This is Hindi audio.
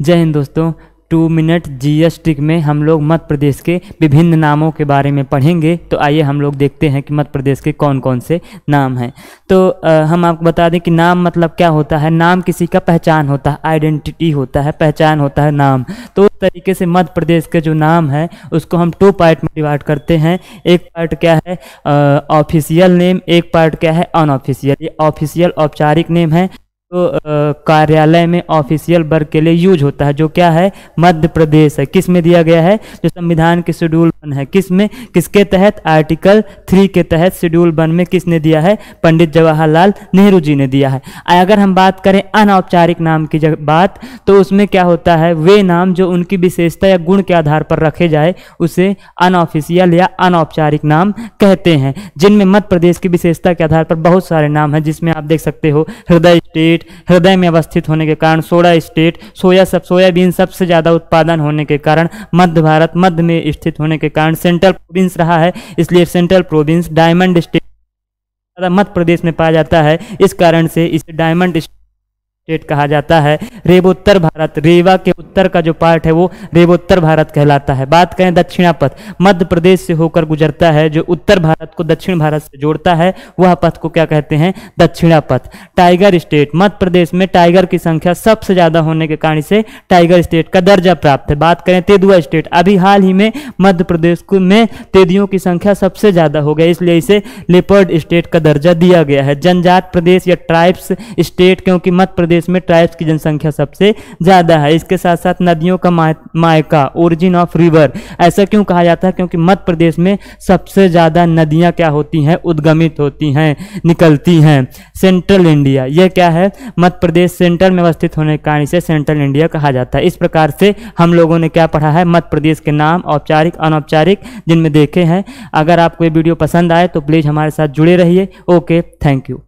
जय हिंद दोस्तों two minute G S trick में हम लोग मध्य प्रदेश के विभिन्न नामों के बारे में पढ़ेंगे तो आइए हम लोग देखते हैं कि मध्य प्रदेश के कौन कौन से नाम हैं तो आ, हम आपको बता दें कि नाम मतलब क्या होता है नाम किसी का पहचान होता है आइडेंटिटी होता है पहचान होता है नाम तो उस तरीके से मध्य प्रदेश के जो नाम है उसको हम टू पार्ट में डिवाइड करते हैं एक पार्ट क्या है ऑफिशियल नेम एक पार्ट क्या है अनऑफिशियल ये ऑफिशियल औपचारिक नेम है तो कार्यालय में ऑफिशियल वर्क के लिए यूज होता है जो क्या है मध्य प्रदेश है किस में दिया गया है जो संविधान के शेड्यूल वन है किस में किसके तहत आर्टिकल थ्री के तहत शेड्यूल वन में किसने दिया है पंडित जवाहरलाल नेहरू जी ने दिया है अगर हम बात करें अनौपचारिक नाम की बात तो उसमें क्या होता है वे नाम जो उनकी विशेषता या गुण के आधार पर रखे जाए उसे अनऑफिशियल या अनौपचारिक नाम कहते हैं जिनमें मध्य प्रदेश की विशेषता के आधार पर बहुत सारे नाम हैं जिसमें आप देख सकते हो हृदय स्टेट स्टेट हृदय में अवस्थित होने के कारण सोडा स्टेट सोया सब सोयाबीन सबसे ज़्यादा उत्पादन होने के कारण मध्य भारत मध्य में स्थित होने के कारण सेंट्रल प्रोविंस रहा है इसलिए central province diamond state Madhya Pradesh में पाया जाता है इस कारण से इसे डायमंड स्टेट स्टेट कहा जाता है रेवोत्तर भारत रेवा के उत्तर का जो पार्ट है वो रेवोत्तर भारत कहलाता है बात करें दक्षिणा पथ मध्य प्रदेश से होकर गुजरता है जो उत्तर भारत को दक्षिण भारत से जोड़ता है वह पथ को क्या कहते हैं दक्षिणा पथ टाइगर स्टेट मध्य प्रदेश में टाइगर की संख्या सबसे ज्यादा होने के कारण से टाइगर स्टेट का दर्जा प्राप्त है बात करें तेदुआ स्टेट अभी हाल ही में मध्य प्रदेश में तेदियों की संख्या सबसे ज्यादा हो गया इसलिए इसे लेपर्ड स्टेट का दर्जा दिया गया है जनजात प्रदेश या ट्राइब्स स्टेट क्योंकि मध्य प्रदेश देश में ट्राइब्स की जनसंख्या सबसे ज़्यादा है इसके साथ साथ नदियों का मायका ओरिजिन ऑफ रिवर ऐसा क्यों कहा जाता है क्योंकि मध्य प्रदेश में सबसे ज़्यादा नदियां क्या होती हैं उद्गमित होती हैं निकलती हैं सेंट्रल इंडिया यह क्या है मध्य प्रदेश सेंट्रल में अवस्थित होने के कारण इसे सेंट्रल इंडिया कहा जाता है इस प्रकार से हम लोगों ने क्या पढ़ा है मध्य प्रदेश के नाम औपचारिक अनौपचारिक जिनमें देखे हैं अगर आपको ये वीडियो पसंद आए तो प्लीज़ हमारे साथ जुड़े रहिए ओके थैंक यू